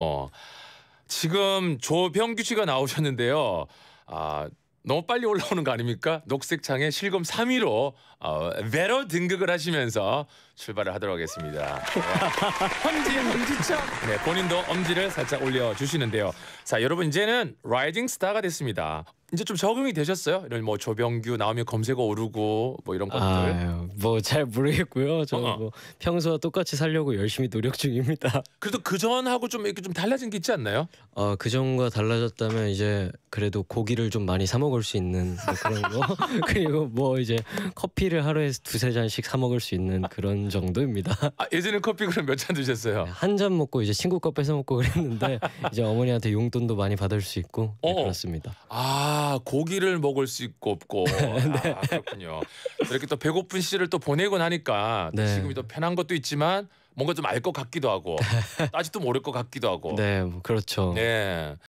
어. 지금 조병규 씨가 나오셨는데요. 아, 너무 빨리 올라오는 거 아닙니까? 녹색창에 실검 3위로 어, 베러 등극을 하시면서 출발을 하도록 하겠습니다. 헌지의 네. 엄지척. 네, 본인도 엄지를 살짝 올려주시는데요. 자, 여러분 이제는 라이징 스타가 됐습니다. 이제 좀 적응이 되셨어요? 이런 뭐 조병규 나오면 검색어 오르고 뭐 이런 것들. 뭐잘 모르겠고요. 저 어, 어. 뭐 평소와 똑같이 살려고 열심히 노력 중입니다. 그래도 그 전하고 좀 이렇게 좀 달라진 게 있지 않나요? 어, 그 전과 달라졌다면 이제 그래도 고기를 좀 많이 사 먹을 수 있는 뭐 그런 거 그리고 뭐 이제 커피를 하루에 두세 잔씩 사 먹을 수 있는 그런 정도입니다. 아, 예전에 커피 그럼 몇 잔 드셨어요? 네, 한잔 먹고 이제 친구 거 뺏어 먹고 그랬는데 이제 어머니한테 용돈도 많이 받을 수 있고 네, 어, 어. 그렇습니다. 아아 고기를 먹을 수 있고 없고 네. 아, 그렇군요. 이렇게 또 배고픈 시절을 또 보내고 나니까 네. 지금이 더 편한 것도 있지만 뭔가 좀 알 것 같기도 하고 아직도 모를 것 같기도 하고. 네, 뭐 그렇죠. 네.